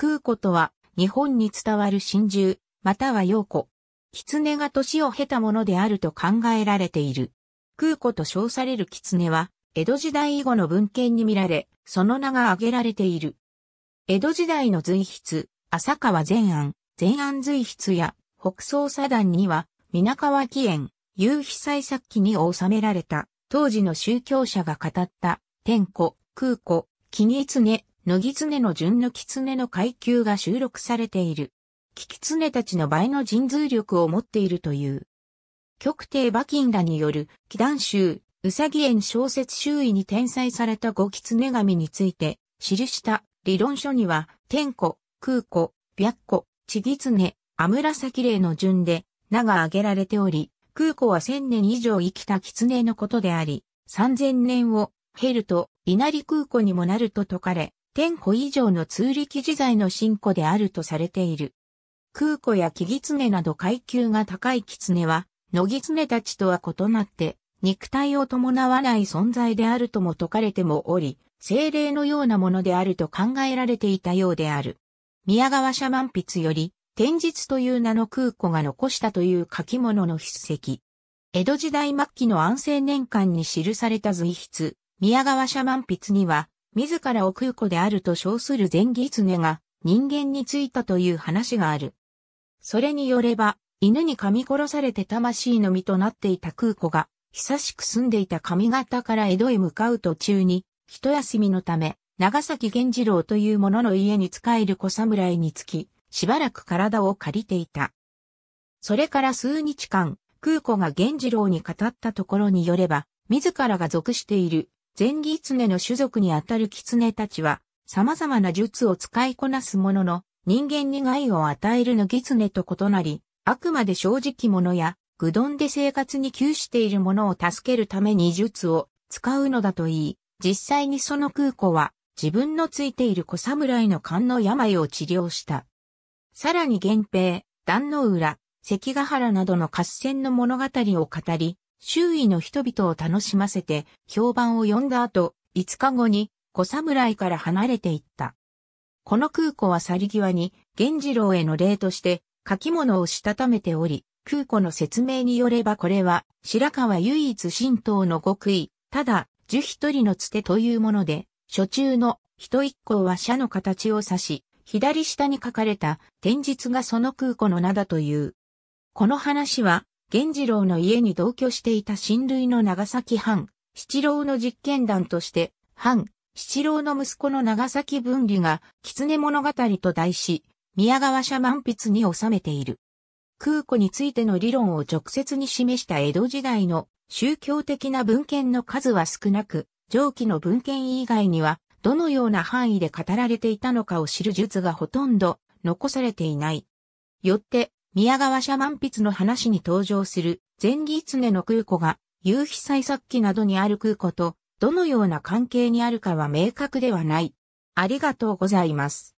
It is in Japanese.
空庫とは、日本に伝わる真珠、または陽子。狐が年を経たものであると考えられている。空庫と称される狐は、江戸時代以後の文献に見られ、その名が挙げられている。江戸時代の随筆、浅川前、安、前安随筆や、北総左段には、皆川紀園、夕被災作記に収められた、当時の宗教者が語った、天子、空子、木に乃木常の順の狐の階級が収録されている。キキツネたちの倍の神通力を持っているという。極低馬琴らによる、祈願集、うさぎ園小説周囲に転載された五狐神について、記した理論書には、天子、空子、白子、ちぎつね、あむらさき霊の順で、名が挙げられており、空子は千年以上生きた狐のことであり、三千年を、経ると、稲荷空子にもなると説かれ、1000個以上の通力自在の進歩であるとされている。空庫や木狐など階級が高い狐は、野狐たちとは異なって、肉体を伴わない存在であるとも説かれてもおり、精霊のようなものであると考えられていたようである。宮川社万筆より、天日という名の空庫が残したという書き物の筆跡。江戸時代末期の安政年間に記された随筆、宮川社万筆には、自らを空子であると称する善義経が人間についたという話がある。それによれば、犬に噛み殺されて魂の身となっていた空子が、久しく住んでいた上方から江戸へ向かう途中に、一休みのため、長崎源次郎という者の家に仕える小侍につき、しばらく体を借りていた。それから数日間、空子が源次郎に語ったところによれば、自らが属している前義ツの種族にあたる狐たちは、様々な術を使いこなすものの、人間に害を与えるの狐と異なり、あくまで正直者や、愚鈍で生活に窮している者を助けるために術を使うのだといい、実際にその空港は、自分のついている小侍の勘の病を治療した。さらに源平、壇の浦、関ヶ原などの合戦の物語を語り、周囲の人々を楽しませて評判を呼んだ後、5日後に小侍から離れていった。この空港は去り際に源次郎への礼として書き物をしたためており、空港の説明によればこれは白川唯一神道の極意、ただ、樹一人のつてというもので、初中の人一行は社の形を指し、左下に書かれた天日がその空港の名だという。この話は源次郎の家に同居していた親類の長崎藩、七郎の実験団として、藩、七郎の息子の長崎分離が、狐物語と題し、宮川社満筆に収めている。空庫についての理論を直接に示した江戸時代の宗教的な文献の数は少なく、上記の文献以外には、どのような範囲で語られていたのかを知る術がほとんど残されていない。よって、宮川社万筆の話に登場する前義常の空庫が夕日採作機などにある空庫とどのような関係にあるかは明確ではない。ありがとうございます。